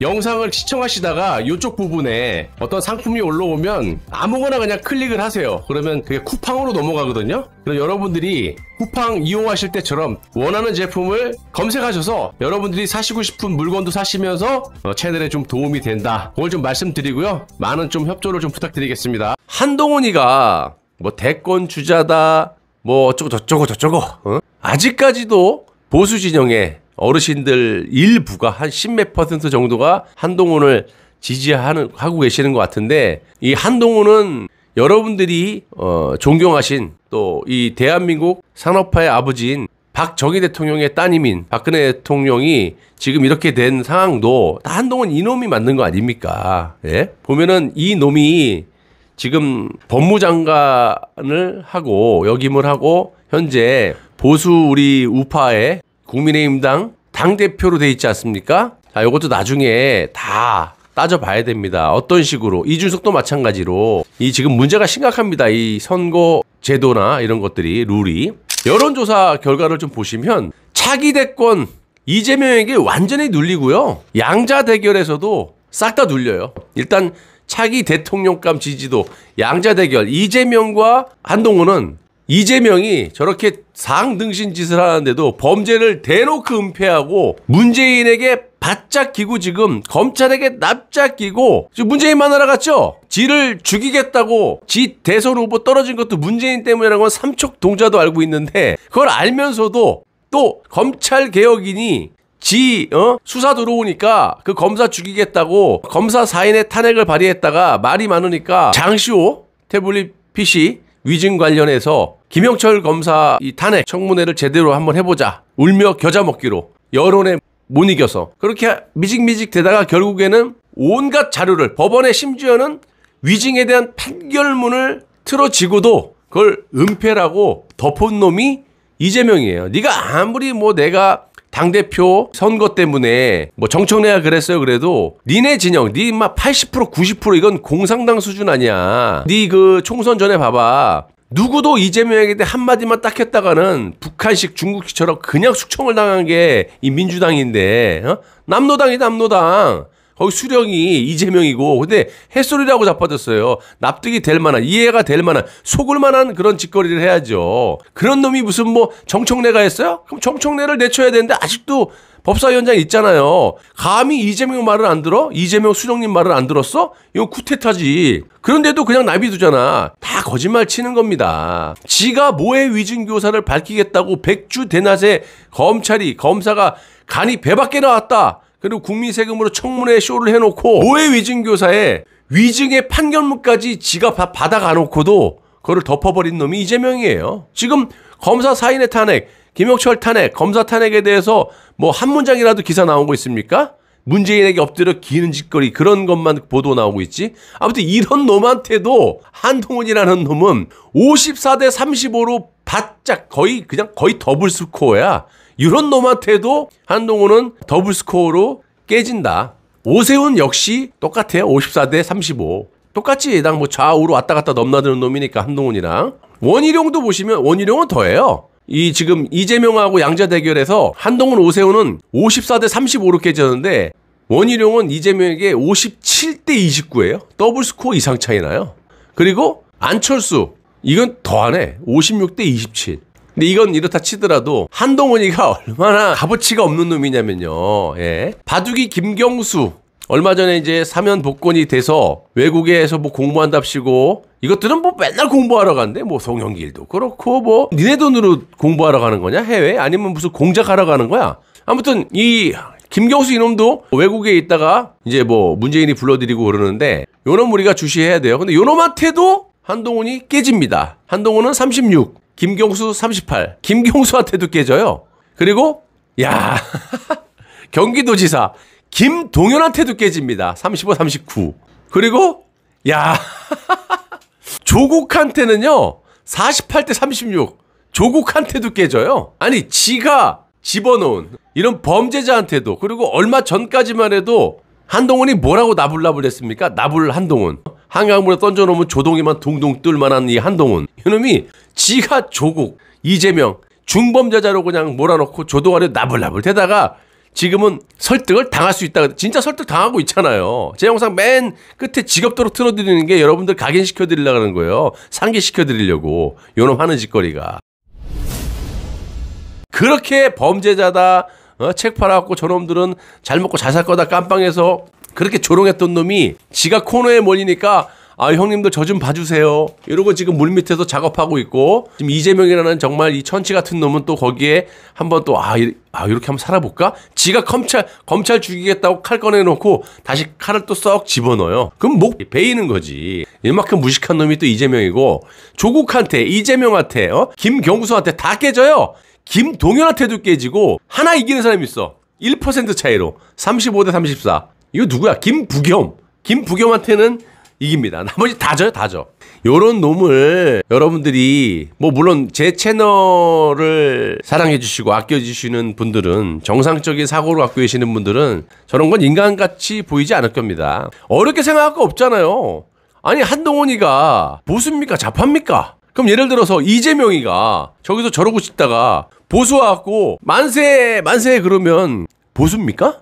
영상을 시청하시다가 이쪽 부분에 어떤 상품이 올라오면 아무거나 그냥 클릭을 하세요. 그러면 그게 쿠팡으로 넘어가거든요. 그럼 여러분들이 쿠팡 이용하실 때처럼 원하는 제품을 검색하셔서 여러분들이 사시고 싶은 물건도 사시면서 어, 채널에 좀 도움이 된다. 그걸 좀 말씀드리고요. 많은 좀 협조를 좀 부탁드리겠습니다. 한동훈이가 뭐 대권 주자다 뭐 어쩌고 저쩌고 저쩌고 어? 아직까지도 보수 진영에 어르신들 일부가 한 십몇 퍼센트 정도가 한동훈을 지지하는 하고 계시는 것 같은데 이 한동훈은 여러분들이 어 존경하신 또 이 대한민국 산업화의 아버지인 박정희 대통령의 따님인 박근혜 대통령이 지금 이렇게 된 상황도 한동훈 이놈이 만든 거 아닙니까? 예? 보면은 이 놈이 지금 법무장관을 하고 역임을 하고 현재 보수 우리 우파의 국민의힘당 당대표로 돼 있지 않습니까? 자, 이것도 나중에 다 따져봐야 됩니다. 어떤 식으로 이준석도 마찬가지로 이 지금 문제가 심각합니다. 이 선거 제도나 이런 것들이 룰이 여론조사 결과를 좀 보시면 차기 대권 이재명에게 완전히 눌리고요. 양자 대결에서도 싹 다 눌려요. 일단 차기 대통령감 지지도 양자 대결 이재명과 한동훈은 이재명이 저렇게 상등신 짓을 하는데도 범죄를 대놓고 은폐하고 문재인에게 바짝 끼고 지금 검찰에게 납작 끼고 지금 문재인 만나러 갔죠? 지를 죽이겠다고 지 대선 후보 떨어진 것도 문재인 때문이라는 건 삼척 동자도 알고 있는데 그걸 알면서도 또 검찰 개혁이니 지 어? 수사 들어오니까 그 검사 죽이겠다고 검사 사인의 탄핵을 발의했다가 말이 많으니까 장시호 태블릿 PC 위증 관련해서 김영철 검사 이 탄핵 청문회를 제대로 한번 해보자. 울며 겨자 먹기로 여론에 못 이겨서 그렇게 미직미직 되다가 결국에는 온갖 자료를 법원에 심지어는 위증에 대한 판결문을 틀어지고도 그걸 은폐라고 덮은 놈이 이재명이에요. 네가 아무리 뭐 내가 당대표 선거 때문에 뭐 정청래가 그랬어요. 그래도 니네 진영, 니인80% 90% 이건 공상당 수준 아니야. 니 그 총선 전에 봐봐. 누구도 이재명에게 한마디만 딱 했다가는 북한식 중국식처럼 그냥 숙청을 당한 게 이 민주당인데, 어? 남노당이다, 남노당. 거기 수령이 이재명이고 근데 햇소리라고 자빠졌어요. 납득이 될 만한 이해가 될 만한 속을 만한 그런 짓거리를 해야죠. 그런 놈이 무슨 뭐 정청래가 했어요? 그럼 정청래를 내쳐야 되는데 아직도 법사위원장 있잖아요. 감히 이재명 말을 안 들어? 이재명 수령님 말을 안 들었어? 이거 쿠테타지 그런데도 그냥 나비두잖아. 다 거짓말 치는 겁니다. 지가 모해 위증교사를 밝히겠다고 백주 대낮에 검찰이 검사가 간이 배밖에 나왔다. 그리고 국민 세금으로 청문회 쇼를 해놓고 노예 위증 교사에 위증의 판결문까지 지가 받아가 놓고도 그걸 덮어버린 놈이 이재명이에요. 지금 검사 사인의 탄핵, 김영철 탄핵, 검사 탄핵에 대해서 뭐 한 문장이라도 기사 나오고 있습니까? 문재인에게 엎드려 기는 짓거리 그런 것만 보도 나오고 있지. 아무튼 이런 놈한테도 한동훈이라는 놈은 54대 35로 바짝 거의 그냥 거의 더블 스코어야. 이런 놈한테도 한동훈은 더블 스코어로 깨진다. 오세훈 역시 똑같아요. 54대 35. 똑같이 예당 뭐 좌우로 왔다 갔다 넘나드는 놈이니까 한동훈이랑 원희룡도 보시면 원희룡은 더해요. 이 지금 이재명하고 양자 대결에서 한동훈 오세훈은 54대 35로 깨졌는데 원희룡은 이재명에게 57대 29예요. 더블 스코어 이상 차이 나요. 그리고 안철수 이건 더하네. 56대 27. 근데 이건 이렇다 치더라도 한동훈이가 얼마나 값어치가 없는 놈이냐면요. 예. 바둑이 김경수 얼마 전에 이제 사면 복권이 돼서 외국에서 뭐 공부한답시고 이것들은 뭐 맨날 공부하러 간대. 뭐 송영길도 그렇고 뭐 니네 돈으로 공부하러 가는 거냐? 해외? 아니면 무슨 공작하러 가는 거야? 아무튼 이 김경수 이놈도 외국에 있다가 이제 뭐 문재인이 불러들이고 그러는데 요놈 우리가 주시해야 돼요. 근데 요놈한테도 한동훈이 깨집니다. 한동훈은 36, 김경수 38. 김경수한테도 깨져요. 그리고 야 경기도지사 김동현한테도 깨집니다. 35, 39. 그리고 야 조국한테는요 48대 36. 조국한테도 깨져요. 아니 지가 집어넣은 이런 범죄자한테도 그리고 얼마 전까지만 해도 한동훈이 뭐라고 나불나불 했습니까? 나불 한동훈. 한강물에 던져놓으면 조동이만 둥둥 뚫만한이 한동훈. 이놈이 지가 조국, 이재명, 중범죄자로 그냥 몰아넣고 조동아리 나불나불 대다가 지금은 설득을 당할 수 있다. 진짜 설득 당하고 있잖아요. 제 영상 맨 끝에 직업도로 틀어드리는 게 여러분들 각인시켜드리려는 고하 거예요. 상기시켜드리려고. 요놈 하는 짓거리가. 그렇게 범죄자다. 어, 책 팔아갖고 저놈들은 잘 먹고 잘 살 거다 깜빵해서 그렇게 조롱했던 놈이 지가 코너에 몰리니까 아 형님들 저 좀 봐주세요. 이러고 지금 물밑에서 작업하고 있고 지금 이재명이라는 정말 이 천치 같은 놈은 또 거기에 한번 또아 아, 이렇게 한번 살아볼까? 지가 검찰 검찰 죽이겠다고 칼 꺼내놓고 다시 칼을 또 썩 집어넣어요. 그럼 목 베이는 거지. 이만큼 무식한 놈이 또 이재명이고 조국한테 이재명한테 어? 김경수한테 다 깨져요. 김동현한테도 깨지고 하나 이기는 사람이 있어. 1% 차이로 35대 34. 이거 누구야? 김부겸. 김부겸한테는 이깁니다. 나머지 다져요, 다져. 요런 놈을 여러분들이 뭐 물론 제 채널을 사랑해 주시고 아껴 주시는 분들은 정상적인 사고를 갖고 계시는 분들은 저런 건 인간같이 보이지 않을 겁니다. 어렵게 생각할 거 없잖아요. 아니 한동훈이가 보수입니까? 자파입니까? 그럼 예를 들어서 이재명이가 저기서 저러고 싶다가 보수 와갖고 만세 만세 그러면 보수입니까?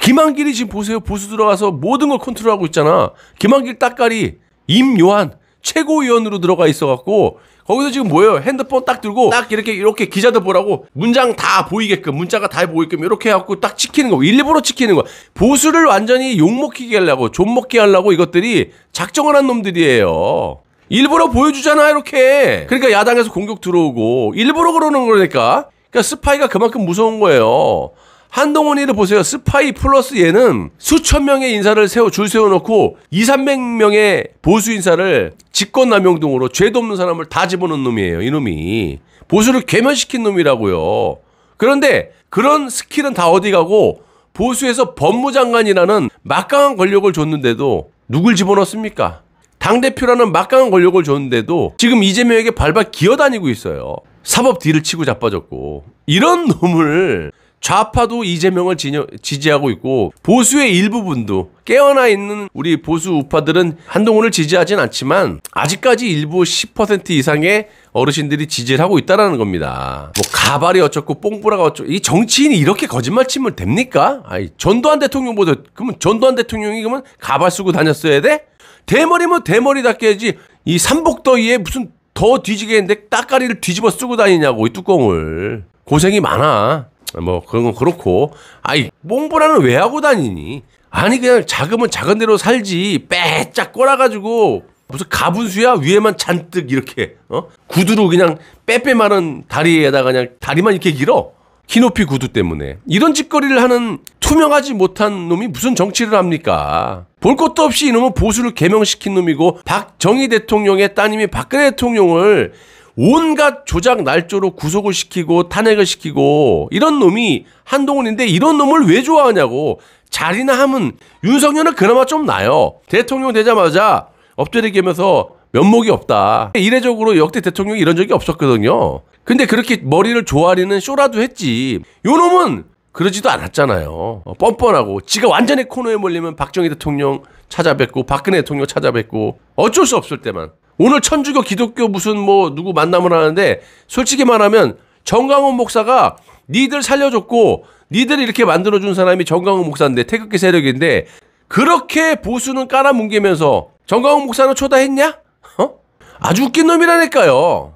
김한길이 지금 보세요. 보수 들어가서 모든 걸 컨트롤하고 있잖아. 김한길 딱가리 임요한 최고위원으로 들어가 있어갖고 거기서 지금 뭐예요? 핸드폰 딱 들고 딱 이렇게 이렇게 기자들 보라고 문장 다 보이게끔 문자가 다 보이게끔 이렇게 해갖고 딱 찍히는 거 일부러 찍히는 거 보수를 완전히 욕먹히게 하려고 존먹게 하려고 이것들이 작정을 한 놈들이에요 일부러 보여주잖아 이렇게 그러니까 야당에서 공격 들어오고 일부러 그러는 거니까 그러니까 스파이가 그만큼 무서운 거예요 한동훈이를 보세요. 스파이 플러스 얘는 수천 명의 인사를 세워 줄 세워놓고 2, 300명의 보수 인사를 직권남용 등으로 죄도 없는 사람을 다 집어넣은 놈이에요. 이놈이. 보수를 개면시킨 놈이라고요. 그런데 그런 스킬은 다 어디 가고 보수에서 법무장관이라는 막강한 권력을 줬는데도 누굴 집어넣습니까? 당대표라는 막강한 권력을 줬는데도 지금 이재명에게 발발 기어다니고 있어요. 사법 뒤를 치고 자빠졌고 이런 놈을 좌파도 이재명을 지녀, 지지하고 있고 보수의 일부분도 깨어나 있는 우리 보수 우파들은 한동훈을 지지하진 않지만 아직까지 일부 10% 이상의 어르신들이 지지를 하고 있다라는 겁니다. 뭐 가발이 어쩌고 뽕뿌라가 어쩌고 이 정치인이 이렇게 거짓말 치면 됩니까? 아이 전두환 대통령보다 그러면 전두환 대통령이 그러면 가발 쓰고 다녔어야 돼? 대머리면 뭐 대머리답게 해야지 이 삼복더위에 무슨 더 뒤지게 했는데 딱가리를 뒤집어 쓰고 다니냐고 이 뚜껑을 고생이 많아. 뭐 그런 건 그렇고 아이 몽보라는 왜 하고 다니니? 아니 그냥 자금은 작은 대로 살지 빼짝 꼬라가지고 무슨 가분수야 위에만 잔뜩 이렇게 어 구두로 그냥 빼빼 마른 다리에다가 그냥 다리만 이렇게 길어 키높이 구두 때문에 이런 짓거리를 하는 투명하지 못한 놈이 무슨 정치를 합니까? 볼 것도 없이 이놈은 보수를 개명시킨 놈이고 박정희 대통령의 따님이 박근혜 대통령을 온갖 조작 날조로 구속을 시키고 탄핵을 시키고 이런 놈이 한동훈인데 이런 놈을 왜 좋아하냐고 자리나 함은 윤석열은 그나마 좀 나요. 대통령 되자마자 엎드리면서 려 면목이 없다. 이례적으로 역대 대통령이 이런 적이 없었거든요. 근데 그렇게 머리를 조아리는 쇼라도 했지. 요 놈은 그러지도 않았잖아요. 어, 뻔뻔하고 지가 완전히 코너에 몰리면 박정희 대통령 찾아뵙고 박근혜 대통령 찾아뵙고 어쩔 수 없을 때만 오늘 천주교 기독교 무슨 뭐 누구 만남을 하는데 솔직히 말하면 정강원 목사가 니들 살려줬고 니들 이렇게 만들어준 사람이 정강원 목사인데 태극기 세력인데 그렇게 보수는 깔아뭉개면서 정강원 목사는 초다했냐? 어? 아주 웃긴 놈이라니까요.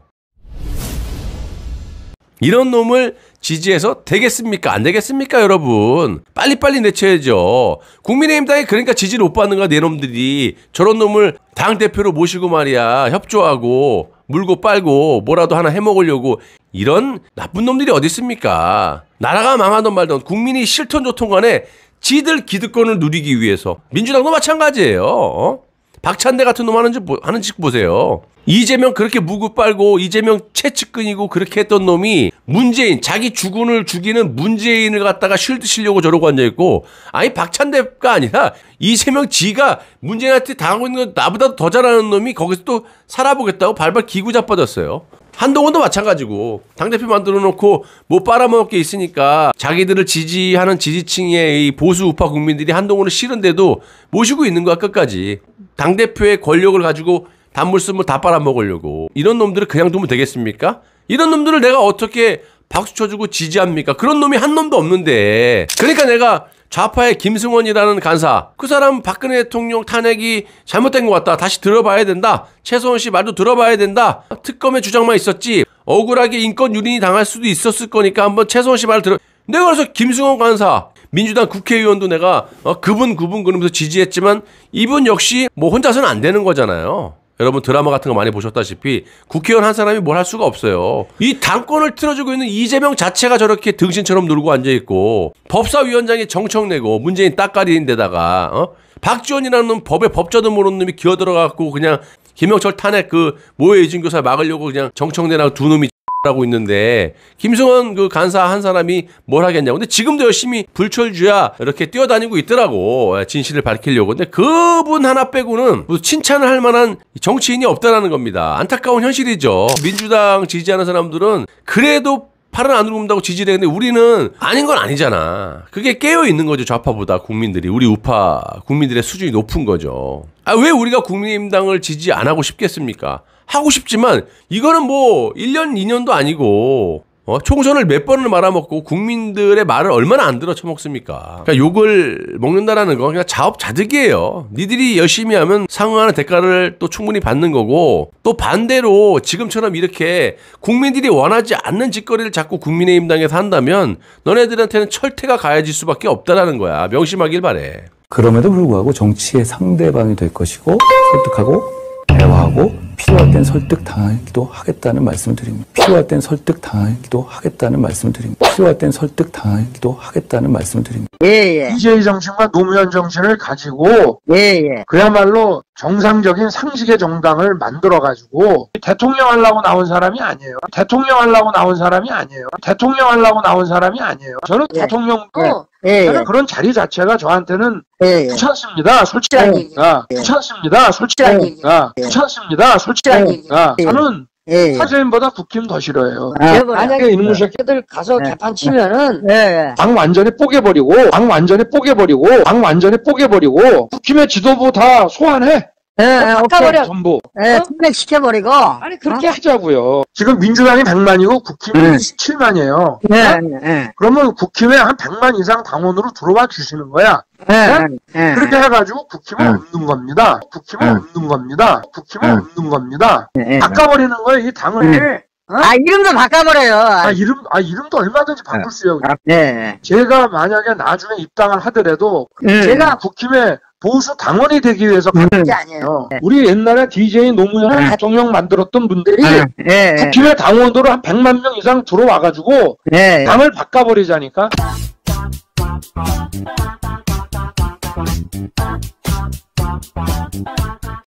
이런 놈을 지지해서 되겠습니까? 안 되겠습니까, 여러분? 빨리빨리 내쳐야죠. 국민의힘 당이 그러니까 지지를 못 받는 거야, 내놈들이. 저런 놈을 당대표로 모시고 말이야. 협조하고, 물고 빨고, 뭐라도 하나 해먹으려고. 이런 나쁜 놈들이 어디 있습니까? 나라가 망하던 말던 국민이 싫던 좋던 간에 지들 기득권을 누리기 위해서. 민주당도 마찬가지예요. 어? 박찬대 같은 놈 하는지 하는지 보세요. 이재명 그렇게 무구 빨고 이재명 최측근이고 그렇게 했던 놈이 문재인 자기 주군을 죽이는 문재인을 갖다가 쉴드 실려고 저러고 앉아 있고 아니 박찬대가 아니라 이재명 지가 문재인한테 당하고 있는 건 나보다 더 잘하는 놈이 거기서 또 살아보겠다고 발발 기구 자빠졌어요. 한동훈도 마찬가지고 당대표 만들어 놓고 못 뭐 빨아먹을 게 있으니까 자기들을 지지하는 지지층의 이 보수 우파 국민들이 한동훈을 싫은데도 모시고 있는 거야 끝까지 당대표의 권력을 가지고 단물 쓰물다 빨아먹으려고 이런 놈들을 그냥 두면 되겠습니까? 이런 놈들을 내가 어떻게 박수 쳐주고 지지합니까? 그런 놈이 한 놈도 없는데 그러니까 내가 좌파의 김승원이라는 간사 그 사람 박근혜 대통령 탄핵이 잘못된 것 같다 다시 들어봐야 된다 최소원 씨 말도 들어봐야 된다 특검의 주장만 있었지 억울하게 인권 유린이 당할 수도 있었을 거니까 한번 최소원 씨 말 들어 내가 그래서 김승원 간사 민주당 국회의원도 내가 어, 그분 그분 그러면서 지지했지만 이분 역시 뭐 혼자서는 안 되는 거잖아요. 여러분 드라마 같은 거 많이 보셨다시피 국회의원 한 사람이 뭘 할 수가 없어요. 이 당권을 틀어주고 있는 이재명 자체가 저렇게 등신처럼 누르고 앉아있고 법사위원장이 정청내고 문재인 딱가리인데다가 어? 박지원이라는 법의 법자도 모르는 놈이 기어들어갖고 그냥 김영철 탄핵 그 모의 이진교사 막으려고 그냥 정청내나 두 놈이 라고 있는데 김승원 그 간사 한 사람이 뭘 하겠냐고 근데 지금도 열심히 불철주야 이렇게 뛰어다니고 있더라고 예, 진실을 밝히려고 근데 그분 하나 빼고는 칭찬을 할 만한 정치인이 없다라는 겁니다 안타까운 현실이죠 민주당 지지하는 사람들은 그래도 팔은 안으로 굽다고 지지되는데 우리는 아닌 건 아니잖아. 그게 깨어 있는 거죠. 좌파보다 국민들이 우리 우파 국민들의 수준이 높은 거죠. 아 왜 우리가 국민의힘당을 지지 안 하고 싶겠습니까? 하고 싶지만 이거는 뭐 1년 2년도 아니고 어? 총선을 몇 번을 말아먹고 국민들의 말을 얼마나 안 들어 처먹습니까? 그러니까 욕을 먹는다라는 건 그냥 자업자득이에요. 니들이 열심히 하면 상응하는 대가를 또 충분히 받는 거고 또 반대로 지금처럼 이렇게 국민들이 원하지 않는 짓거리를 자꾸 국민의힘당에서 한다면 너네들한테는 철퇴가 가해질 수밖에 없다라는 거야. 명심하길 바래. 그럼에도 불구하고 정치의 상대방이 될 것이고 설득하고 하고 필요할 땐 설득당하기도 하겠다는 말씀을 드립니다. 필요할 땐 설득당하기도 하겠다는 말씀을 드립니다. 필요할 땐 설득당하기도 하겠다는 말씀을 드립니다. 예, 예. BJ 정신과 노무현 정신을 가지고 예, 예. 그야말로 정상적인 상식의 정당을 만들어가지고 대통령 하려고 나온 사람이 아니에요. 대통령 하려고 나온 사람이 아니에요. 대통령 하려고 나온 사람이 아니에요. 저는 예. 대통령, 어. 예. 예, 예. 저는 그런 자리 자체가 저한테는 예, 귀찮습니다. 솔직히. 하니까. 귀찮습니다. 솔직히. 하니까. 귀찮습니다. 솔직히. 저는 예. 예. 사님보다 국힘 더 싫어해요. 아, 만약에 인무새끼들 가서 예. 개판 치면은 예. 당 예. 완전히 뽀개버리고 당 완전히 뽀개버리고 당 완전히 뽀개버리고 국힘의 지도부 다 소환해. 예, 예, 어, 전부. 예, 어? 탄시켜버리고 아니, 그렇게 어? 하자고요. 지금 민주당이 100만이고 국힘이 17만이에요. 네, 네. 그러면 국힘에 한 100만 이상 당원으로 들어와 주시는 거야. 네, 네. 그렇게 해가지고 국힘 네. 없는 겁니다. 국힘 네. 없는 겁니다. 국힘 네. 없는 겁니다. 바꿔버리는 거예요, 이 당을. 어? 아 이름도 바꿔버려요. 아 이름 아 이름도 얼마든지 바꿀 아, 수 있어요. 아, 네. 제가 만약에 나중에 입당을 하더라도 음. 제가 국힘에 보수 당원이 되기 위해서 네. 가는 게 네. 아니에요. 네. 우리 옛날에 DJ 노무현 대통령 만들었던 분들이 국힘의 당원으로 한 100만 명 이상 들어와가지고 당을 바꿔버리자니까.